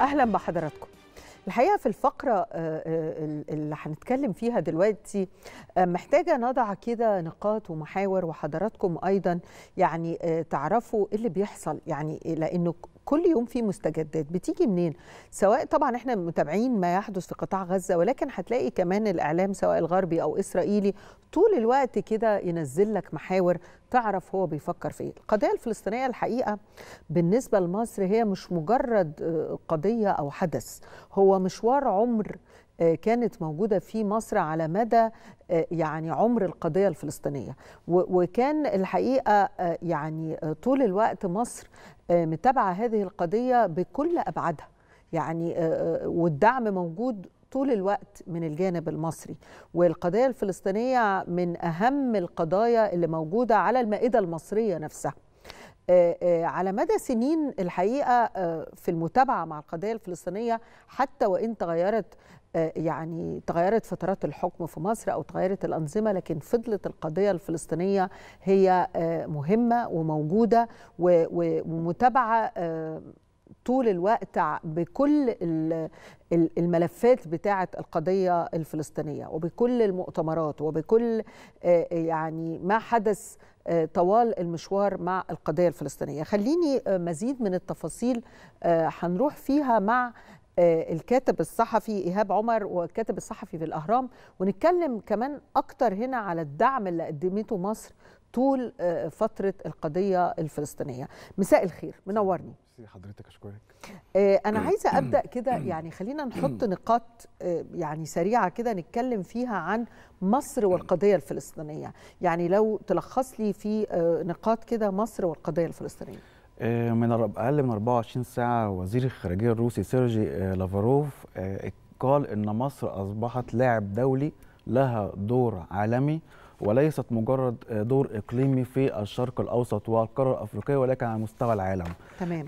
اهلا بحضراتكم الحقيقه في الفقره آه، آه، اللي هنتكلم فيها دلوقتي آه، محتاجه نضع كده نقاط ومحاور وحضراتكم ايضا يعني تعرفوا ايه اللي بيحصل يعني لانه كل يوم في مستجدات بتيجي منين سواء طبعا احنا متابعين ما يحدث في قطاع غزه ولكن هتلاقي كمان الاعلام سواء الغربي او اسرائيلي طول الوقت كده ينزل لك محاور تعرف هو بيفكر في ايه القضيه الفلسطينيه الحقيقه بالنسبه لمصر هي مش مجرد آه، قضيه او حدث هو مشوار عمر آه، كانت موجوده في مصر على مدى آه، يعني عمر القضيه الفلسطينيه وكان الحقيقه آه، يعني طول الوقت مصر متابعه هذه القضيه بكل ابعادها يعني والدعم موجود طول الوقت من الجانب المصري والقضيه الفلسطينيه من اهم القضايا اللي موجوده على المائده المصريه نفسها على مدى سنين الحقيقه في المتابعه مع القضيه الفلسطينيه حتى وان تغيرت آه، يعني تغيرت فترات الحكم في مصر او تغيرت الانظمه لكن فضلت القضيه الفلسطينيه هي آه، مهمه وموجوده ومتابعه آه، طول الوقت بكل الملفات بتاعه القضيه الفلسطينيه وبكل المؤتمرات وبكل يعني ما حدث طوال المشوار مع القضيه الفلسطينيه خليني مزيد من التفاصيل هنروح فيها مع آه، الكاتب الصحفي ايهاب عمر والكاتب الصحفي في الاهرام ونتكلم كمان اكتر هنا على الدعم اللي قدمته مصر طول آه، فتره القضيه الفلسطينيه مساء الخير منورني حضرتك اشكرك آه، انا عايزه ابدا كده يعني خلينا نحط نقاط يعني سريعه كده نتكلم فيها عن مصر والقضيه الفلسطينيه يعني لو تلخص لي في نقاط كده مصر والقضيه الفلسطينيه آه، من اقل من 24 ساعه وزير الخارجيه الروسي سيرجي آه، لافاروف آه، قال ان مصر اصبحت لاعب دولي لها دور عالمي وليست مجرد دور اقليمي في الشرق الاوسط والقاره الافريقيه ولكن على مستوى العالم. تمام.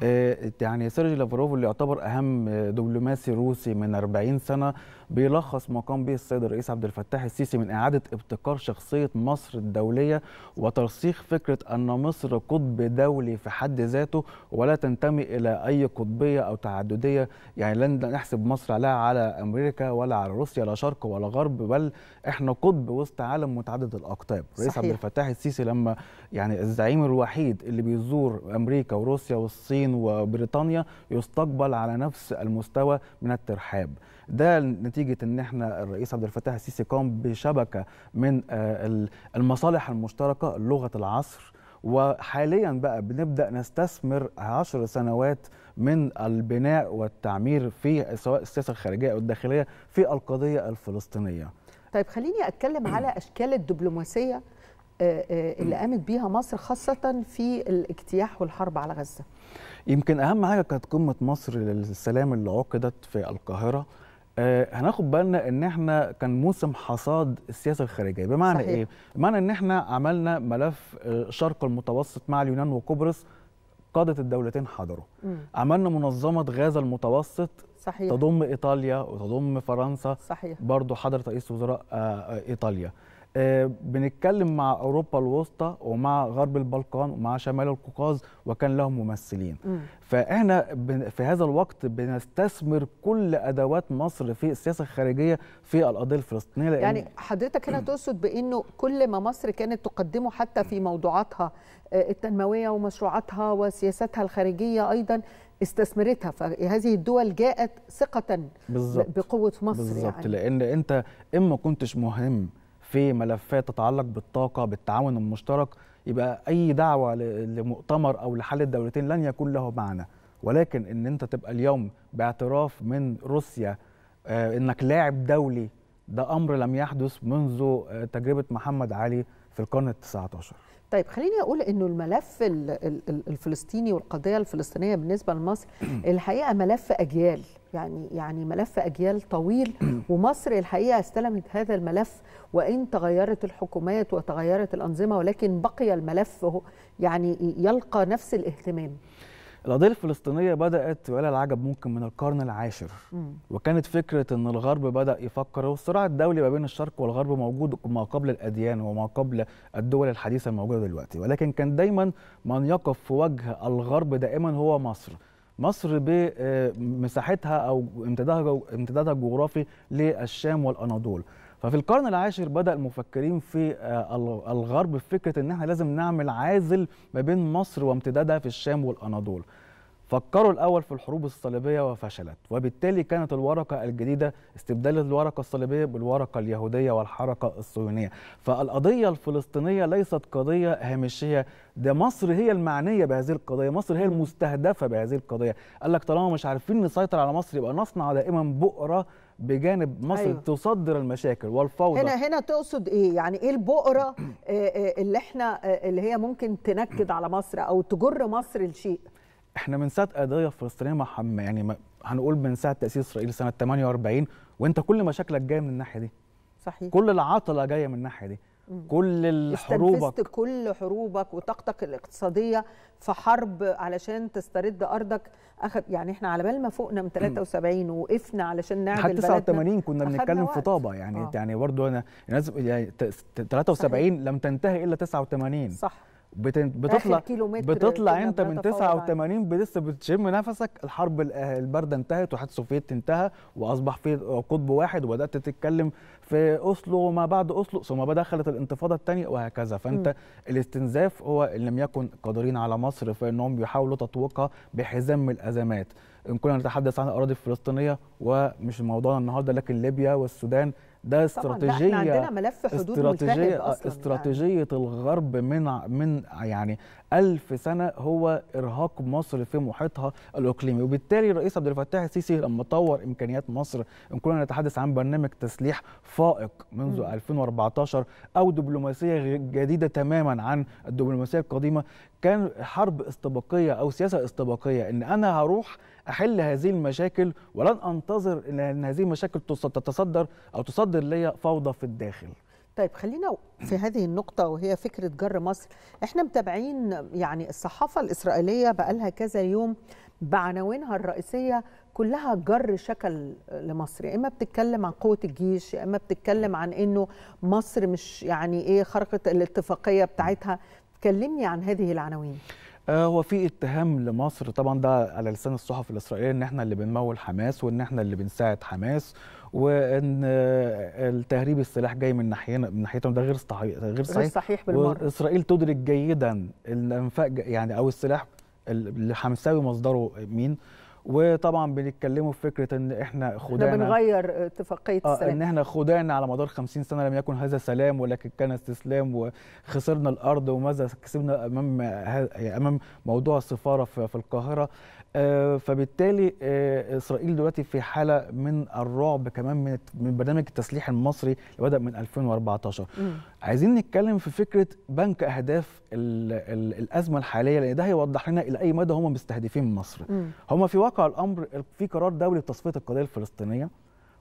يعني سيرجي لافاروف اللي يعتبر اهم دبلوماسي روسي من 40 سنه بيلخص ما قام به السيد الرئيس عبد الفتاح السيسي من إعادة ابتكار شخصية مصر الدولية وترسيخ فكرة أن مصر قطب دولي في حد ذاته ولا تنتمي إلى أي قطبية أو تعددية يعني لن نحسب مصر لا على أمريكا ولا على روسيا لا شرق ولا غرب بل إحنا قطب وسط عالم متعدد الأقطاب الرئيس عبد الفتاح السيسي لما يعني الزعيم الوحيد اللي بيزور أمريكا وروسيا والصين وبريطانيا يستقبل على نفس المستوى من الترحاب ده نتيجه ان احنا الرئيس عبد الفتاح السيسي قام بشبكه من آه، المصالح المشتركه لغه العصر وحاليا بقى بنبدا نستثمر عشر سنوات من البناء والتعمير في سواء السياسه الخارجيه او الداخليه في القضيه الفلسطينيه. طيب خليني اتكلم على اشكال الدبلوماسيه آه، آه، اللي قامت بيها مصر خاصه في الاجتياح والحرب على غزه. يمكن اهم حاجه كانت قمه مصر للسلام اللي عقدت في القاهره آه، هناخد بالنا ان احنا كان موسم حصاد السياسه الخارجيه بمعنى صحيح. ايه بمعنى ان احنا عملنا ملف آه، شرق المتوسط مع اليونان وقبرص قادة الدولتين حضروا مم. عملنا منظمة غاز المتوسط صحيح. تضم إيطاليا وتضم فرنسا صحيح. برضو حضرت رئيس وزراء آه، إيطاليا آه، بنتكلم مع اوروبا الوسطى ومع غرب البلقان ومع شمال القوقاز وكان لهم ممثلين م. فاحنا في هذا الوقت بنستثمر كل ادوات مصر في السياسه الخارجيه في القضيه الفلسطينيه لأن يعني حضرتك هنا تقصد بانه كل ما مصر كانت تقدمه حتى في موضوعاتها آه، التنمويه ومشروعاتها وسياساتها الخارجيه ايضا استثمرتها فهذه الدول جاءت ثقه بالزبط. بقوه مصر بالظبط يعني. لان انت اما كنتش مهم في ملفات تتعلق بالطاقه بالتعاون المشترك يبقى اي دعوه لمؤتمر او لحل الدولتين لن يكون له معنى ولكن ان انت تبقى اليوم باعتراف من روسيا آه، انك لاعب دولي ده امر لم يحدث منذ آه، تجربه محمد علي في القرن ال 19 طيب خليني اقول انه الملف الفلسطيني والقضيه الفلسطينيه بالنسبه لمصر الحقيقه ملف اجيال يعني يعني ملف اجيال طويل ومصر الحقيقه استلمت هذا الملف وان تغيرت الحكومات وتغيرت الانظمه ولكن بقي الملف يعني يلقى نفس الاهتمام القضيه الفلسطينيه بدات ولا العجب ممكن من القرن العاشر مم. وكانت فكره ان الغرب بدا يفكر والصراع الدولي ما بين الشرق والغرب موجود ما قبل الاديان وما قبل الدول الحديثه الموجوده دلوقتي ولكن كان دايما من يقف في وجه الغرب دائما هو مصر مصر بمساحتها او امتدادها امتدادها الجغرافي للشام والاناضول ففي القرن العاشر بدا المفكرين في آه، الغرب فكره ان احنا لازم نعمل عازل ما بين مصر وامتدادها في الشام والاناضول فكروا الاول في الحروب الصليبيه وفشلت وبالتالي كانت الورقه الجديده استبدال الورقه الصليبيه بالورقه اليهوديه والحركه الصهيونيه فالقضيه الفلسطينيه ليست قضيه هامشيه ده مصر هي المعنيه بهذه القضيه مصر هي المستهدفه بهذه القضيه قال لك طالما مش عارفين نسيطر على مصر يبقى نصنع دائما بؤره بجانب مصر أيوة. تصدر المشاكل والفوضى هنا هنا تقصد ايه يعني ايه البؤره آه، آه، اللي احنا آه، اللي هي ممكن تنكد على مصر او تجر مصر لشيء احنا من ساعه قضيه فلسطينيه محمد يعني هنقول من ساعه تاسيس اسرائيل سنه 48 وانت كل مشاكلك جايه من الناحيه دي صحيح كل العطله جايه من الناحيه دي كل استنفذت كل حروبك وطاقتك الاقتصاديه في حرب علشان تسترد ارضك اخذ يعني احنا على بال ما فوقنا من 73 ووقفنا علشان نعمل حتى 89 كنا بنتكلم في طابه يعني آه. يعني برضو انا الناس يعني 73 لم تنتهي الا 89 صح بتطلع بتطلع انت من 89 لسه بتشم نفسك الحرب آه، البارده انتهت والاتحاد السوفيتي انتهى واصبح في قطب واحد وبدات تتكلم في اوسلو وما بعد اوسلو ثم دخلت الانتفاضه الثانيه وهكذا فانت م. الاستنزاف هو ان لم يكن قادرين على مصر فانهم بيحاولوا تطويقها بحزام الازمات ان كنا نتحدث عن الاراضي الفلسطينيه ومش موضوعنا النهارده لكن ليبيا والسودان ده استراتيجيه طبعاً عندنا ملف حدود استراتيجيه أصلاً يعني. استراتيجيه يعني. الغرب من من يعني ألف سنه هو ارهاق مصر في محيطها الاقليمي وبالتالي الرئيس عبد الفتاح السيسي لما طور امكانيات مصر ان كنا نتحدث عن برنامج تسليح فائق منذ م. 2014 او دبلوماسيه جديده تماما عن الدبلوماسيه القديمه كان حرب استباقيه او سياسه استباقيه ان انا هروح احل هذه المشاكل ولن انتظر ان هذه المشاكل تتصدر او تصدر لي فوضى في الداخل طيب خلينا في هذه النقطة وهي فكرة جر مصر احنا متابعين يعني الصحافة الإسرائيلية بقالها كذا يوم بعناوينها الرئيسية كلها جر شكل لمصر يا اما بتتكلم عن قوه الجيش يا اما بتتكلم عن انه مصر مش يعني ايه خرقت الاتفاقيه بتاعتها كلمني عن هذه العناوين آه، هو في اتهام لمصر طبعا ده على لسان الصحف الاسرائيليه ان احنا اللي بنمول حماس وان احنا اللي بنساعد حماس وان آه، التهريب السلاح جاي من ناحيتنا من ناحيتهم ده غير صحيح غير صحيح, غير صحيح بالمره واسرائيل تدرك جيدا الانفاق يعني او السلاح الحمساوي مصدره مين وطبعا بنتكلموا في فكره ان احنا خدعنا بنغير اتفاقيه آه السلام ان احنا خدعنا على مدار 50 سنه لم يكن هذا سلام ولكن كان استسلام وخسرنا الارض وماذا كسبنا امام يعني امام موضوع السفاره في القاهره آه، فبالتالي آه، اسرائيل دلوقتي في حاله من الرعب كمان من من برنامج التسليح المصري اللي بدا من 2014 م. عايزين نتكلم في فكره بنك اهداف الـ الـ الازمه الحاليه لان ده هيوضح لنا الى اي مدى هم مستهدفين مصر هم في وقت وقع الامر في قرار دولي بتصفيه القضيه الفلسطينيه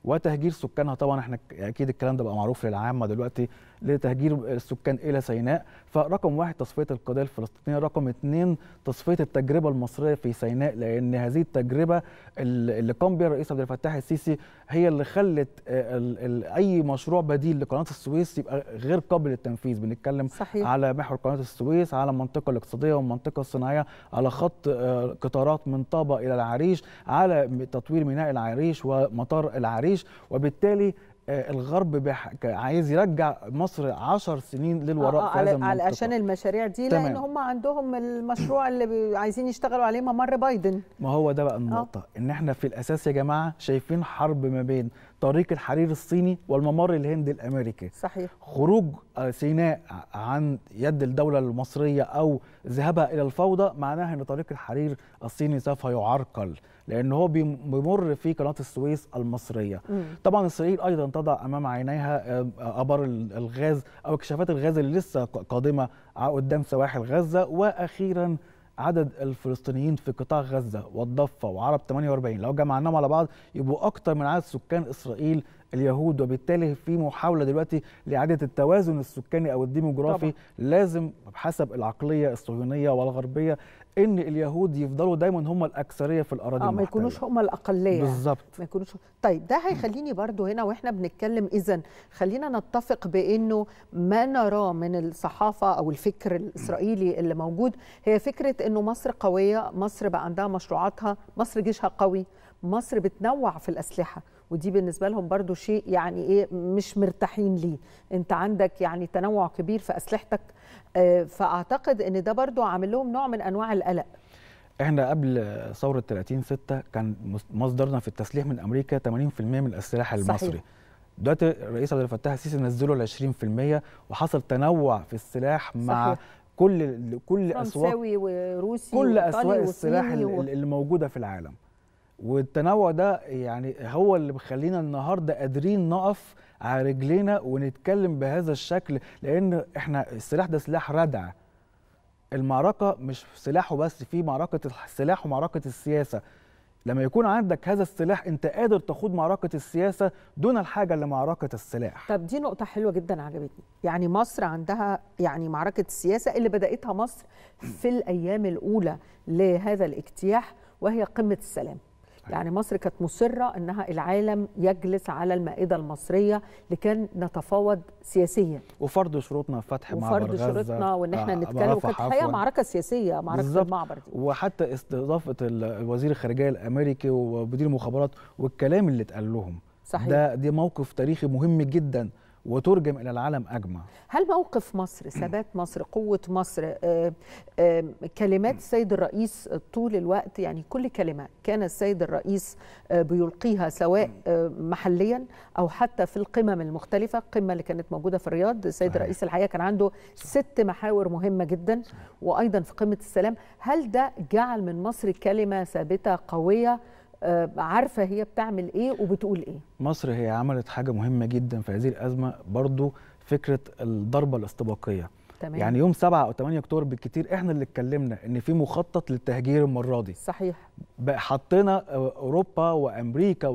وتهجير سكانها طبعا احنا اكيد الكلام ده بقى معروف للعامه دلوقتي لتهجير السكان الى سيناء فرقم واحد تصفيه القضيه الفلسطينيه رقم اثنين تصفيه التجربه المصريه في سيناء لان هذه التجربه اللي قام بها الرئيس عبد الفتاح السيسي هي اللي خلت آه، اي مشروع بديل لقناه السويس يبقى غير قابل للتنفيذ بنتكلم صحيح. على محور قناه السويس على المنطقه الاقتصاديه والمنطقه الصناعيه على خط آه، قطارات من طابه الى العريش على تطوير ميناء العريش ومطار العريش وبالتالي آه، الغرب عايز يرجع مصر عشر سنين للوراء آه آه في هذا عشان المشاريع دي تمام. لان هم عندهم المشروع اللي عايزين يشتغلوا عليه ممر بايدن ما هو ده بقى آه. النقطه آه. ان احنا في الاساس يا جماعه شايفين حرب ما بين طريق الحرير الصيني والممر الهندي الامريكي صحيح خروج آه، سيناء آه، عن يد الدوله المصريه او ذهابها الى الفوضى معناها ان طريق الحرير الصيني سوف يعرقل لان هو بيمر في قناه السويس المصريه مم. طبعا اسرائيل ايضا تضع امام عينيها آه، ابار الغاز او اكتشافات الغاز اللي لسه قادمه قدام سواحل غزه واخيرا عدد الفلسطينيين في قطاع غزه والضفه وعرب 48 لو جمعناهم على بعض يبقوا اكتر من عدد سكان اسرائيل اليهود وبالتالي في محاوله دلوقتي لاعاده التوازن السكاني او الديموغرافي لازم بحسب العقليه الصهيونيه والغربيه ان اليهود يفضلوا دايما هم الاكثريه في الاراضي اه ما يكونوش هم الاقليه بالظبط ما يكونوش طيب ده هيخليني برضو هنا واحنا بنتكلم اذا خلينا نتفق بانه ما نراه من الصحافه او الفكر الاسرائيلي اللي موجود هي فكره انه مصر قويه مصر بقى عندها مشروعاتها مصر جيشها قوي مصر بتنوع في الاسلحه ودي بالنسبه لهم برضو شيء يعني ايه مش مرتاحين ليه انت عندك يعني تنوع كبير في اسلحتك آه، فاعتقد ان ده برضو عامل لهم نوع من انواع القلق احنا قبل ثوره 30 6 كان مصدرنا في التسليح من امريكا 80% من السلاح المصري صحيح. دلوقتي الرئيس عبد الفتاح السيسي نزله ل 20% وحصل تنوع في السلاح مع صحيح. كل كل اسواق وروسي كل اسواق السلاح و... اللي موجوده في العالم والتنوع ده يعني هو اللي بيخلينا النهارده قادرين نقف على رجلينا ونتكلم بهذا الشكل لان احنا السلاح ده سلاح ردع المعركه مش سلاحه بس في معركه السلاح ومعركه السياسه لما يكون عندك هذا السلاح انت قادر تخوض معركه السياسه دون الحاجه لمعركه السلاح طب دي نقطه حلوه جدا عجبتني يعني مصر عندها يعني معركه السياسه اللي بداتها مصر في الايام الاولى لهذا الاجتياح وهي قمه السلام طيب. يعني مصر كانت مصرة أنها العالم يجلس على المائدة المصرية لكان نتفاوض سياسيا وفرض شروطنا في فتح معبر غزة وفرض شروطنا وأن احنا آه، نتكلم في الحقيقة معركة سياسية معركة بالزبط. المعبر دي وحتى استضافة الوزير الخارجية الأمريكي ومدير المخابرات والكلام اللي اتقال لهم صحيح. ده دي موقف تاريخي مهم جدا وترجم الى العالم اجمع هل موقف مصر ثبات مصر قوه مصر آه، آه، كلمات السيد الرئيس طول الوقت يعني كل كلمه كان السيد الرئيس آه، بيلقيها سواء محليا او حتى في القمم المختلفه القمه اللي كانت موجوده في الرياض السيد الرئيس الحقيقه كان عنده ست محاور مهمه جدا وايضا في قمه السلام هل ده جعل من مصر كلمه ثابته قويه آه، عارفه هي بتعمل ايه وبتقول ايه مصر هي عملت حاجه مهمه جدا في هذه الازمه برضو فكره الضربه الاستباقيه تمام. يعني يوم 7 او 8 اكتوبر بالكتير احنا اللي اتكلمنا ان في مخطط للتهجير المره دي صحيح حطينا اوروبا وامريكا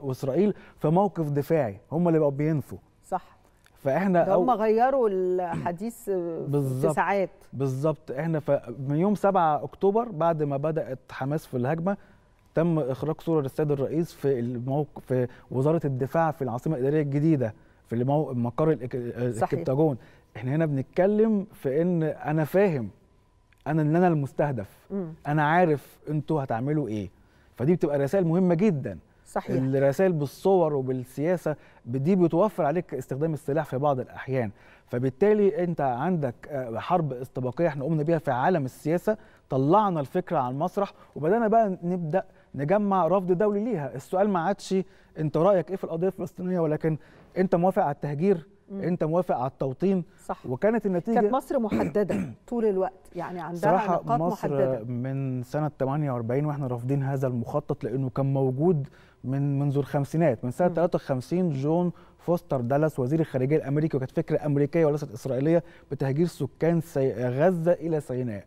واسرائيل في موقف دفاعي هم اللي بقوا بينفوا صح فاحنا هم أو... غيروا الحديث بالزبط. في ساعات بالظبط احنا من يوم 7 اكتوبر بعد ما بدات حماس في الهجمه تم اخراج صوره للسيد الرئيس في الموقف في وزاره الدفاع في العاصمه الاداريه الجديده في مقر الكبتاجون احنا هنا بنتكلم في ان انا فاهم انا ان انا المستهدف م. انا عارف انتوا هتعملوا ايه فدي بتبقى رسائل مهمه جدا صحيح الرسائل بالصور وبالسياسه دي بتوفر عليك استخدام السلاح في بعض الاحيان فبالتالي انت عندك آه، حرب استباقيه احنا قمنا بيها في عالم السياسه طلعنا الفكره على المسرح وبدانا بقى نبدا نجمع رفض دولي ليها السؤال ما عادش انت رايك ايه في القضيه الفلسطينيه ولكن انت موافق على التهجير مم. انت موافق على التوطين صح وكانت النتيجه كانت مصر محدده طول الوقت يعني عندها نقاط مصر محدده من سنه 48 واحنا رافضين هذا المخطط لانه كان موجود من منذ الخمسينات من سنه مم. 53 جون فوستر دالاس وزير الخارجيه الامريكي وكانت فكره امريكيه وليست اسرائيليه بتهجير سكان سي... غزه الى سيناء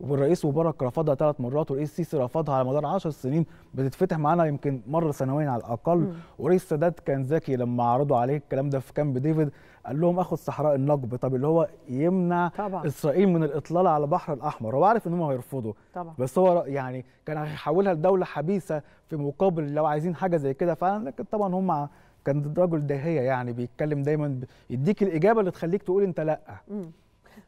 والرئيس مبارك رفضها ثلاث مرات والرئيس السيسي رفضها على مدار 10 سنين بتتفتح معانا يمكن مره سنوين على الاقل ورئيس السادات كان ذكي لما عرضوا عليه الكلام ده في كامب ديفيد قال لهم اخد صحراء النقب طب اللي هو يمنع طبعا. اسرائيل من الاطلال على البحر الاحمر هو عارف ان هم هيرفضوا طبعا. بس هو يعني كان هيحولها لدوله حبيسه في مقابل لو عايزين حاجه زي كده فعلا لكن طبعا هم كان الراجل داهيه يعني بيتكلم دايما يديك الاجابه اللي تخليك تقول انت لا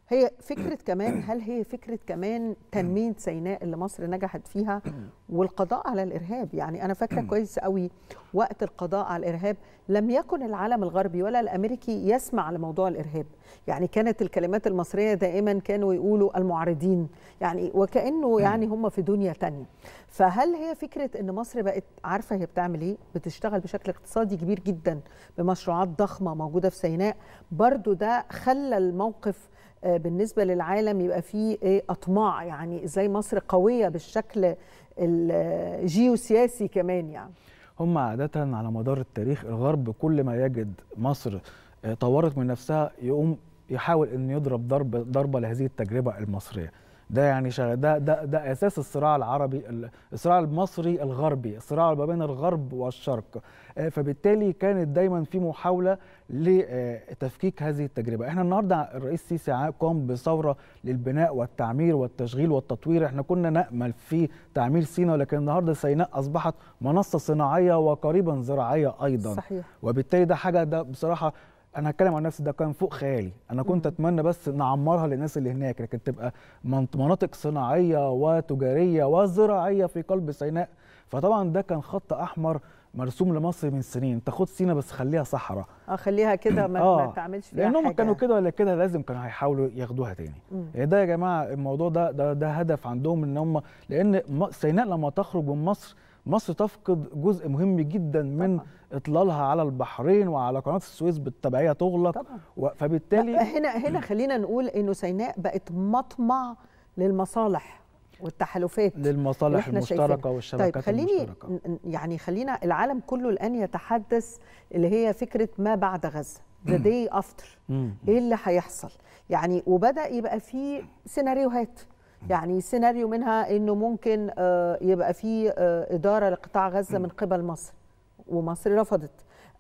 هي فكره كمان هل هي فكره كمان تنميه سيناء اللي مصر نجحت فيها والقضاء على الارهاب يعني انا فاكره كويس قوي وقت القضاء على الارهاب لم يكن العالم الغربي ولا الامريكي يسمع لموضوع الارهاب يعني كانت الكلمات المصريه دائما كانوا يقولوا المعارضين يعني وكانه يعني هم في دنيا تانية فهل هي فكره ان مصر بقت عارفه هي بتعمل ايه بتشتغل بشكل اقتصادي كبير جدا بمشروعات ضخمه موجوده في سيناء برضو ده خلى الموقف آه، بالنسبه للعالم يبقى في إيه، اطماع يعني ازاي مصر قويه بالشكل الجيوسياسي آه، كمان يعني هم عاده على مدار التاريخ الغرب كل ما يجد مصر آه، طورت من نفسها يقوم يحاول ان يضرب ضرب ضربه لهذه التجربه المصريه ده يعني ده ده ده اساس الصراع العربي الصراع المصري الغربي الصراع ما بين الغرب والشرق آه، فبالتالي كانت دايما في محاوله لتفكيك آه، هذه التجربه احنا النهارده الرئيس السيسي قام بثوره للبناء والتعمير والتشغيل والتطوير احنا كنا نامل في تعمير سيناء ولكن النهارده سيناء اصبحت منصه صناعيه وقريبا زراعيه ايضا صحيح. وبالتالي ده حاجه ده بصراحه انا هتكلم عن نفسي ده كان فوق خيالي انا كنت اتمنى بس نعمرها للناس اللي هناك لكن تبقى مناطق صناعيه وتجاريه وزراعيه في قلب سيناء فطبعا ده كان خط احمر مرسوم لمصر من سنين تاخد سينا بس خليها صحراء اه خليها كده ما, آه. ما تعملش فيها لانهم كانوا كده ولا كده لازم كانوا هيحاولوا ياخدوها تاني مم. يعني ده يا جماعه الموضوع ده ده, ده هدف عندهم ان هم لان سيناء لما تخرج من مصر مصر تفقد جزء مهم جدا من طبعا. اطلالها على البحرين وعلى قناه السويس بالتبعيه تغلق طبعا. فبالتالي هنا هنا خلينا نقول انه سيناء بقت مطمع للمصالح والتحالفات للمصالح المشتركه طيب، والشبكات طيب خليني المشتركه يعني خلينا العالم كله الان يتحدث اللي هي فكره ما بعد غزه ذا داي افتر ايه اللي هيحصل يعني وبدا يبقى في سيناريوهات يعني سيناريو منها انه ممكن آه، يبقى في آه، اداره لقطاع غزه من قبل مصر ومصر رفضت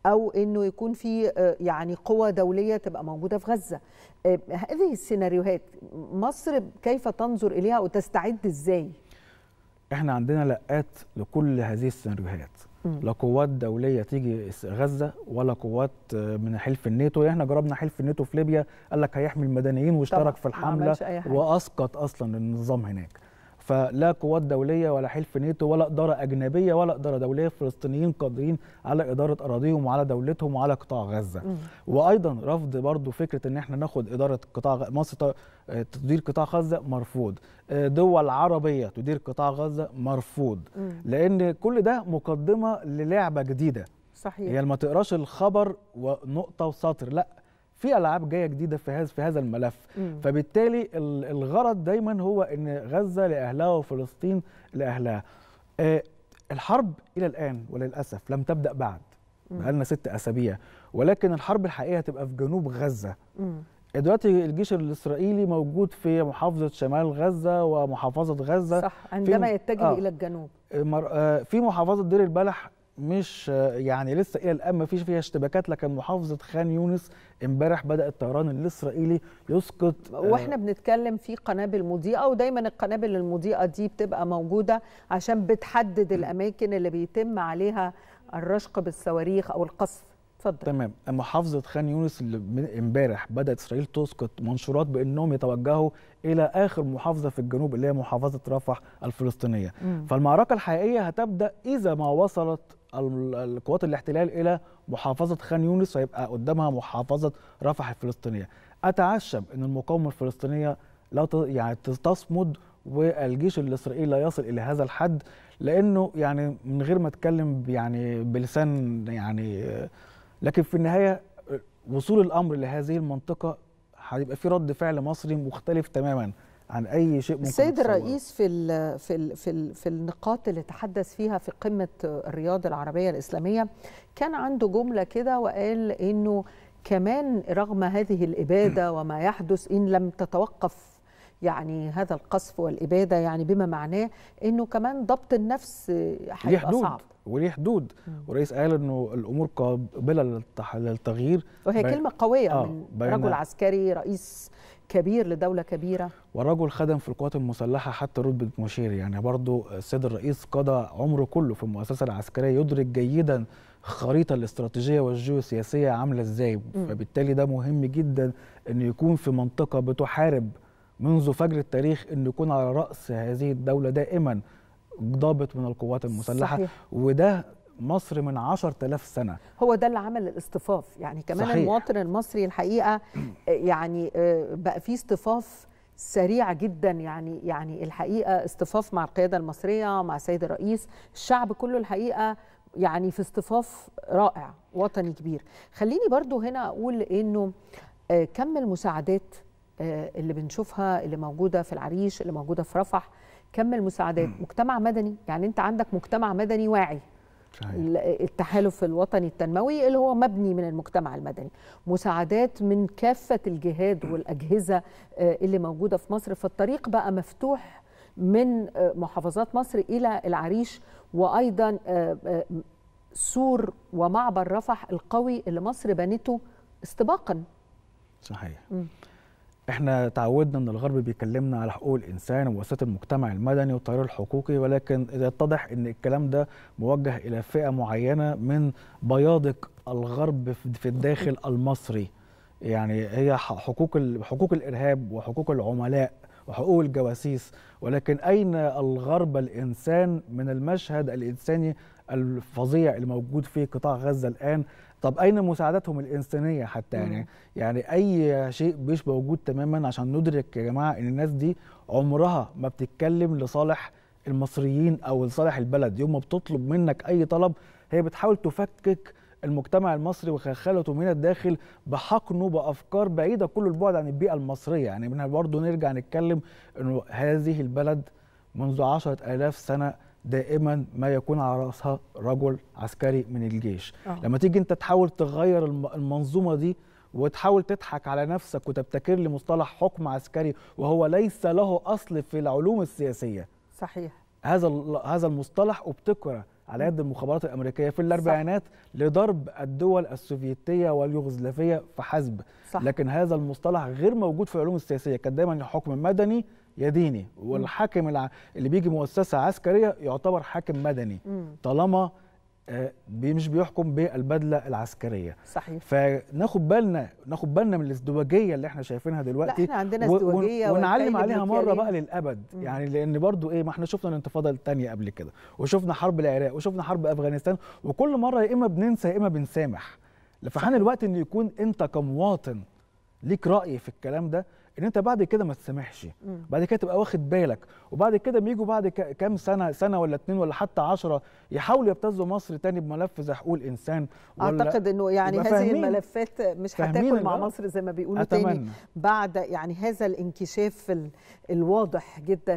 او انه يكون في آه، يعني قوى دوليه تبقى موجوده في غزه هذه السيناريوهات مصر كيف تنظر اليها وتستعد ازاي احنا عندنا لقات لكل هذه السيناريوهات لا قوات دوليه تيجي غزه ولا قوات آه، من حلف الناتو يعني احنا جربنا حلف الناتو في ليبيا قال لك هيحمي المدنيين واشترك في الحمله واسقط اصلا النظام هناك فلا قوات دوليه ولا حلف نيتو ولا اداره اجنبيه ولا اداره دوليه فلسطينيين قادرين على اداره اراضيهم وعلى دولتهم وعلى قطاع غزه وايضا رفض برضو فكره ان احنا ناخد اداره قطاع مصر تدير قطاع غزه مرفوض آه، دول عربيه تدير قطاع غزه مرفوض لان كل ده مقدمه للعبه جديده صحيح هي يعني ما تقراش الخبر ونقطه وسطر لا في العاب جايه جديده في هذا في هذا الملف مم. فبالتالي الغرض دايما هو ان غزه لاهلها وفلسطين لاهلها آه الحرب الى الان وللاسف لم تبدا بعد بقى لنا ست اسابيع ولكن الحرب الحقيقيه هتبقى في جنوب غزه مم. آه، دلوقتي الجيش الاسرائيلي موجود في محافظه شمال غزه ومحافظه غزه صح عندما يتجه آه الى الجنوب آه، آه، في محافظه دير البلح مش يعني لسه الى الان ما فيش فيها اشتباكات لكن محافظه خان يونس امبارح بدا الطيران الاسرائيلي يسقط آه، واحنا بنتكلم في قنابل مضيئه ودايما القنابل المضيئه دي بتبقى موجوده عشان بتحدد الاماكن اللي بيتم عليها الرشق بالصواريخ او القصف اتفضل تمام محافظه خان يونس اللي امبارح بدات اسرائيل تسقط منشورات بانهم يتوجهوا الى اخر محافظه في الجنوب اللي هي محافظه رفح الفلسطينيه مم. فالمعركه الحقيقيه هتبدا اذا ما وصلت القوات الاحتلال الى محافظه خان يونس فيبقى قدامها محافظه رفح الفلسطينيه اتعشم ان المقاومه الفلسطينيه لا يعني تصمد والجيش الاسرائيلي لا يصل الى هذا الحد لانه يعني من غير ما اتكلم يعني بلسان يعني لكن في النهايه وصول الامر لهذه المنطقه هيبقى في رد فعل مصري مختلف تماما عن اي شيء ممكن السيد الرئيس في ال في ال في, ال في النقاط اللي تحدث فيها في قمه الرياض العربيه الاسلاميه كان عنده جمله كده وقال انه كمان رغم هذه الاباده وما يحدث ان لم تتوقف يعني هذا القصف والاباده يعني بما معناه انه كمان ضبط النفس هيبقى صعب وليه حدود والرئيس قال انه الامور قابله للتغيير وهي كلمه قويه آه من رجل عسكري رئيس كبير لدوله كبيره ورجل خدم في القوات المسلحه حتى رتبه مشير يعني برضه السيد الرئيس قضى عمره كله في المؤسسه العسكريه يدرك جيدا الخريطه الاستراتيجيه والجيوسياسيه عامله ازاي فبالتالي ده مهم جدا ان يكون في منطقه بتحارب منذ فجر التاريخ ان يكون على راس هذه الدوله دائما ضابط من القوات المسلحه صحيح. وده مصر من 10000 سنة هو ده اللي عمل الاصطفاف يعني كمان صحيح. المواطن المصري الحقيقة آه، يعني آه، بقى في اصطفاف سريع جدا يعني يعني الحقيقة اصطفاف مع القيادة المصرية مع السيد الرئيس الشعب كله الحقيقة يعني في اصطفاف رائع وطني كبير خليني برضو هنا أقول إنه آه، كم المساعدات اللي بنشوفها اللي موجودة في العريش اللي موجودة في رفح كم المساعدات مجتمع مدني يعني انت عندك مجتمع مدني واعي صحيح. التحالف الوطني التنموي اللي هو مبني من المجتمع المدني مساعدات من كافة الجهاد والأجهزة آه، اللي موجودة في مصر فالطريق بقى مفتوح من آه، محافظات مصر إلى العريش وأيضا آه، سور ومعبر رفح القوي اللي مصر بنته استباقا صحيح م. احنا تعودنا ان الغرب بيكلمنا على حقوق الانسان ومؤسسات المجتمع المدني والتيار الحقوقي ولكن يتضح ان الكلام ده موجه الى فئه معينه من بياضك الغرب في الداخل المصري يعني هي حقوق حقوق الارهاب وحقوق العملاء وحقوق الجواسيس ولكن اين الغرب الانسان من المشهد الانساني الفظيع اللي موجود في قطاع غزه الان طب اين مساعدتهم الانسانيه حتى يعني مم. يعني اي شيء مش موجود تماما عشان ندرك يا جماعه ان الناس دي عمرها ما بتتكلم لصالح المصريين او لصالح البلد يوم ما بتطلب منك اي طلب هي بتحاول تفكك المجتمع المصري وخلخلته من الداخل بحقنه بافكار بعيده كل البعد عن البيئه المصريه يعني برضه نرجع نتكلم انه هذه البلد منذ عشرة آلاف سنه دائما ما يكون على راسها رجل عسكري من الجيش أوه. لما تيجي انت تحاول تغير المنظومه دي وتحاول تضحك على نفسك وتبتكر لي مصطلح حكم عسكري وهو ليس له اصل في العلوم السياسيه صحيح هذا هذا المصطلح ابتكر على يد المخابرات الامريكيه في الاربعينات لضرب الدول السوفيتيه واليوغوسلافيه فحسب لكن هذا المصطلح غير موجود في العلوم السياسيه كان دايما الحكم مدني يا ديني والحاكم اللي بيجي مؤسسه عسكريه يعتبر حاكم مدني طالما آه، مش بيحكم بالبدله العسكريه صحيح فناخد بالنا ناخد بالنا من الازدواجيه اللي احنا شايفينها دلوقتي لا احنا عندنا ازدواجيه ونعلم عليها مره يعني. بقى للابد مم. يعني لان برضو ايه ما احنا شفنا الانتفاضه الثانيه قبل كده وشفنا حرب العراق وشفنا حرب افغانستان وكل مره يا اما بننسى يا اما بنسامح فحان الوقت ان يكون انت كمواطن ليك راي في الكلام ده ان انت بعد كده ما تسامحش بعد كده تبقى واخد بالك وبعد كده بيجوا بعد كام سنه سنه ولا اتنين ولا حتى عشرة يحاولوا يبتزوا مصر تاني بملف زي حقوق الانسان اعتقد انه يعني هذه الملفات مش هتاكل مع مصر زي ما بيقولوا أتمنى. تاني بعد يعني هذا الانكشاف الواضح جدا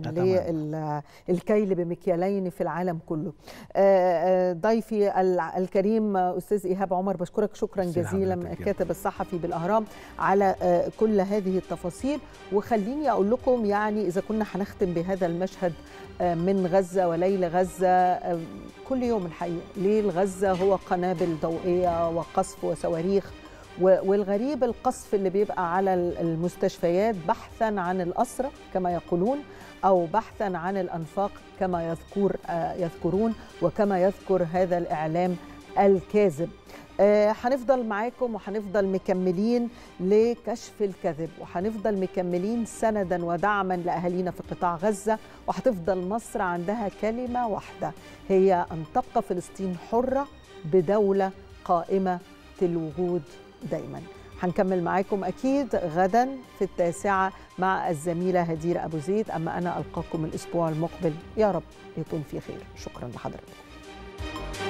للكيل بمكيالين في العالم كله آه، آه، ضيفي الكريم استاذ ايهاب عمر بشكرك شكرا جزيلا كاتب الصحفي بالاهرام على آه، كل هذه التفاصيل وخليني أقول لكم يعني إذا كنا هنختم بهذا المشهد آه، من غزة وليل غزة آه، كل يوم الحقيقة ليل غزة هو قنابل ضوئية وقصف وصواريخ والغريب القصف اللي بيبقى على المستشفيات بحثا عن الأسرة كما يقولون أو بحثا عن الأنفاق كما يذكر يذكرون وكما يذكر هذا الإعلام الكاذب آه، هنفضل معاكم وهنفضل مكملين لكشف الكذب وهنفضل مكملين سندا ودعما لاهالينا في قطاع غزه وهتفضل مصر عندها كلمه واحده هي ان تبقى فلسطين حره بدوله قائمه الوجود دايما هنكمل معاكم اكيد غدا في التاسعه مع الزميله هدير ابو زيد اما انا القاكم الاسبوع المقبل يا رب يكون في خير شكرا لحضرتك